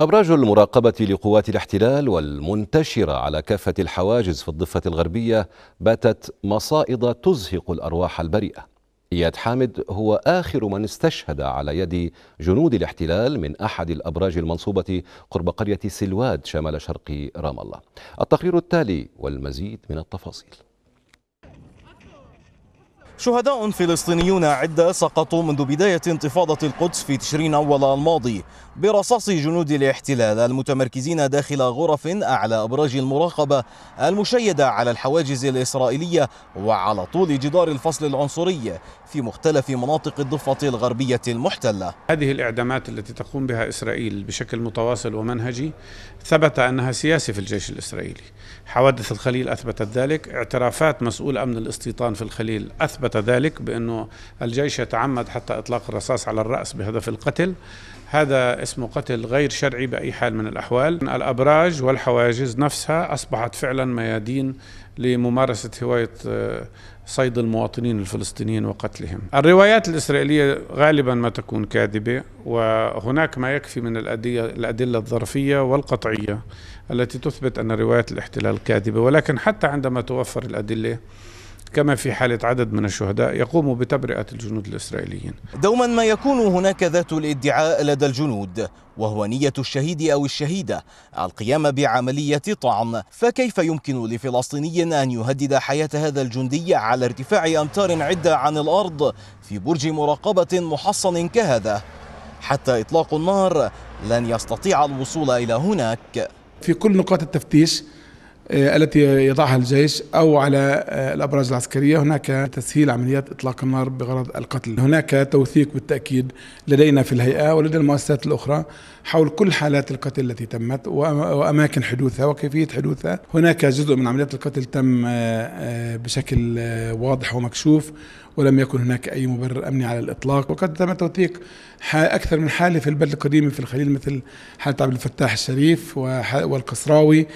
أبراج المراقبة لقوات الاحتلال والمنتشرة على كافة الحواجز في الضفة الغربية باتت مصائد تزهق الأرواح البريئة إياد حامد هو آخر من استشهد على يد جنود الاحتلال من أحد الأبراج المنصوبة قرب قرية سلواد شمال شرق رام الله التقرير التالي والمزيد من التفاصيل شهداء فلسطينيون عدة سقطوا منذ بداية انتفاضة القدس في تشرين أول الماضي برصاص جنود الاحتلال المتمركزين داخل غرف أعلى أبراج المراقبة المشيدة على الحواجز الإسرائيلية وعلى طول جدار الفصل العنصري في مختلف مناطق الضفة الغربية المحتلة هذه الإعدامات التي تقوم بها إسرائيل بشكل متواصل ومنهجي ثبت أنها سياسة في الجيش الإسرائيلي حوادث الخليل أثبتت ذلك اعترافات مسؤول أمن الاستيطان في الخليل أثبت اثبت ذلك بانه الجيش يتعمد حتى اطلاق الرصاص على الراس بهدف القتل هذا اسمه قتل غير شرعي باي حال من الاحوال الابراج والحواجز نفسها اصبحت فعلا ميادين لممارسه هوايه آه، صيد المواطنين الفلسطينيين وقتلهم. الروايات الاسرائيليه غالبا ما تكون كاذبه وهناك ما يكفي من الادله الظرفيه والقطعيه التي تثبت ان روايات الاحتلال كاذبه ولكن حتى عندما توفر الادله كما في حالة عدد من الشهداء يقوم بتبرئة الجنود الإسرائيليين دوما ما يكون هناك ذات الادعاء لدى الجنود وهو نية الشهيد أو الشهيدة القيام بعملية طعن فكيف يمكن لفلسطيني أن يهدد حياة هذا الجندي على ارتفاع أمتار عدة عن الأرض في برج مراقبة محصن كهذا حتى إطلاق النار لن يستطيع الوصول إلى هناك في كل نقاط التفتيش آه، التي يضعها الجيش او على آه، الابراج العسكريه هناك تسهيل عمليات اطلاق النار بغرض القتل هناك توثيق بالتاكيد لدينا في الهيئه ولدى المؤسسات الاخرى حول كل حالات القتل التي تمت واماكن حدوثها وكيفيه حدوثها هناك جزء من عمليات القتل تم آه، بشكل واضح ومكشوف ولم يكن هناك اي مبرر امني على الاطلاق وقد تم توثيق اكثر من حاله في البلد القديمه في الخليل مثل حاله عبد الفتاح الشريف والقصراوي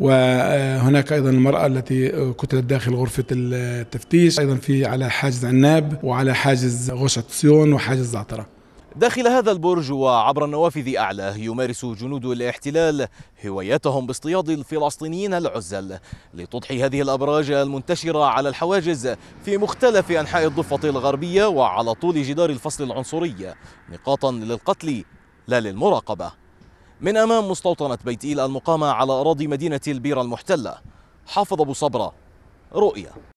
وهناك ايضا المراه التي قتلت داخل غرفه التفتيش ايضا في على حاجز عناب وعلى حاجز غوشة سيون وحاجز زعتره داخل هذا البرج وعبر النوافذ أعلاه يمارس جنود الاحتلال هوايتهم باصطياد الفلسطينيين العزل لتضحي هذه الأبراج المنتشرة على الحواجز في مختلف أنحاء الضفة الغربية وعلى طول جدار الفصل العنصري نقاطا للقتل لا للمراقبة من أمام مستوطنة بيت إيل المقامة على أراضي مدينة البيرة المحتلة حافظ أبو صبرة رؤية